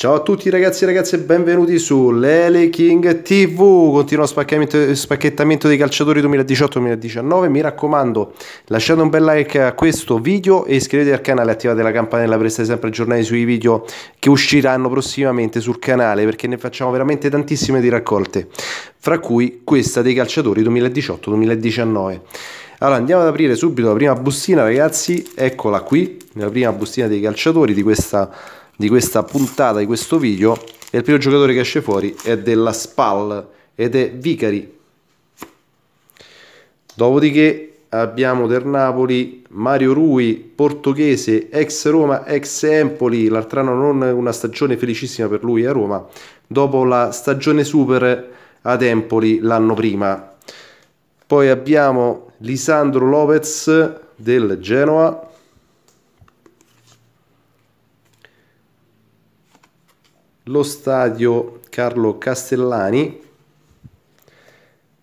Ciao a tutti ragazzi e ragazze benvenuti su Lele King TV, continuo spacchettamento, spacchettamento dei calciatori 2018-2019, mi raccomando lasciate un bel like a questo video e iscrivetevi al canale, attivate la campanella per restare sempre aggiornati sui video che usciranno prossimamente sul canale perché ne facciamo veramente tantissime di raccolte, fra cui questa dei calciatori 2018-2019. Allora andiamo ad aprire subito la prima bustina ragazzi, eccola qui, la prima bustina dei calciatori di questa di questa puntata, di questo video, e il primo giocatore che esce fuori è della SPAL ed è Vicari. Dopodiché abbiamo del Napoli Mario Rui, portoghese, ex Roma, ex Empoli, l'altro anno non una stagione felicissima per lui a Roma, dopo la stagione super ad Empoli l'anno prima. Poi abbiamo Lisandro Lopez del Genoa, lo stadio Carlo Castellani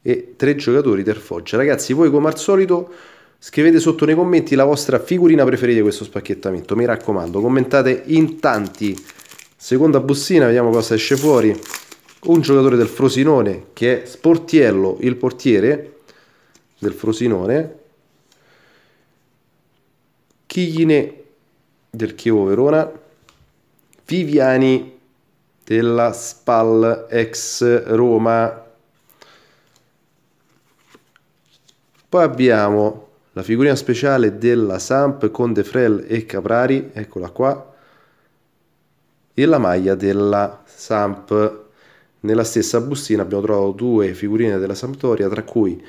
e tre giocatori del Foggia. Ragazzi, voi come al solito scrivete sotto nei commenti la vostra figurina preferita di questo spacchettamento, mi raccomando, commentate in tanti. Seconda bussina, vediamo cosa esce fuori. Un giocatore del Frosinone che è Sportiello, il portiere del Frosinone. Chigline del Chievo Verona. Viviani della SPAL ex Roma. Poi abbiamo la figurina speciale della Samp con De Frel e Caprari, eccola qua, e la maglia della Samp. Nella stessa bustina abbiamo trovato due figurine della Sampdoria, tra cui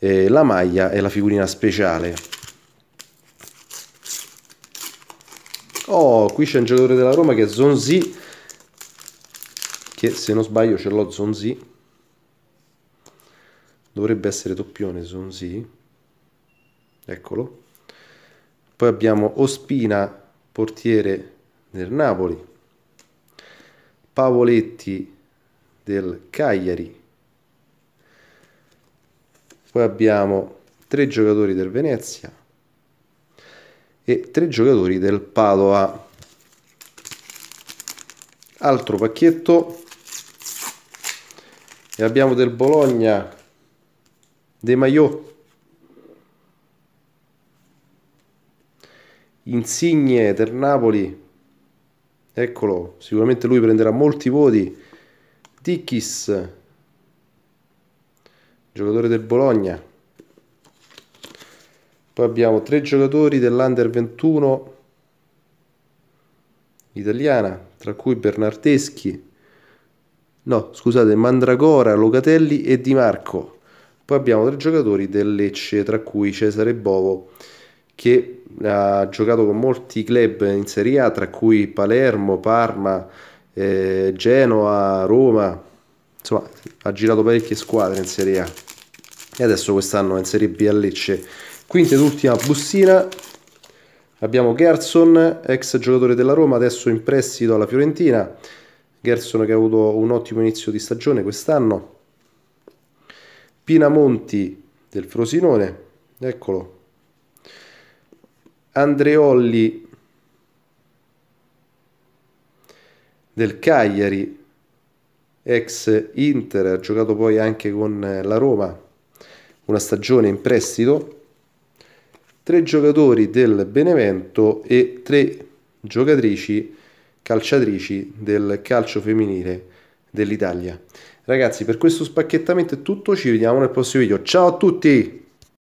eh, la maglia e la figurina speciale. Oh, qui c'è un giocatore della Roma che è Zonzi che se non sbaglio ce l'ho Zonzi dovrebbe essere doppione Zonzi eccolo poi abbiamo Ospina portiere del Napoli Pavoletti del Cagliari poi abbiamo tre giocatori del Venezia e tre giocatori del Padova altro pacchetto e abbiamo del Bologna De Maio Insigne del Napoli eccolo sicuramente lui prenderà molti voti Dicchis giocatore del Bologna poi abbiamo tre giocatori dell'Under 21 italiana tra cui Bernardeschi no scusate Mandragora, Locatelli e Di Marco. Poi abbiamo tre giocatori del Lecce, tra cui Cesare Bovo, che ha giocato con molti club in Serie A, tra cui Palermo, Parma, eh, Genoa, Roma, insomma ha girato parecchie squadre in Serie A e adesso quest'anno è in Serie B a Lecce. Quinta ed ultima bustina, abbiamo Gerson, ex giocatore della Roma, adesso in prestito alla Fiorentina, Gerson che ha avuto un ottimo inizio di stagione quest'anno, Pinamonti del Frosinone, eccolo, Andreolli del Cagliari, ex Inter, ha giocato poi anche con la Roma una stagione in prestito, tre giocatori del Benevento e tre giocatrici calciatrici del calcio femminile dell'Italia. Ragazzi, per questo spacchettamento è tutto, ci vediamo nel prossimo video. Ciao a tutti!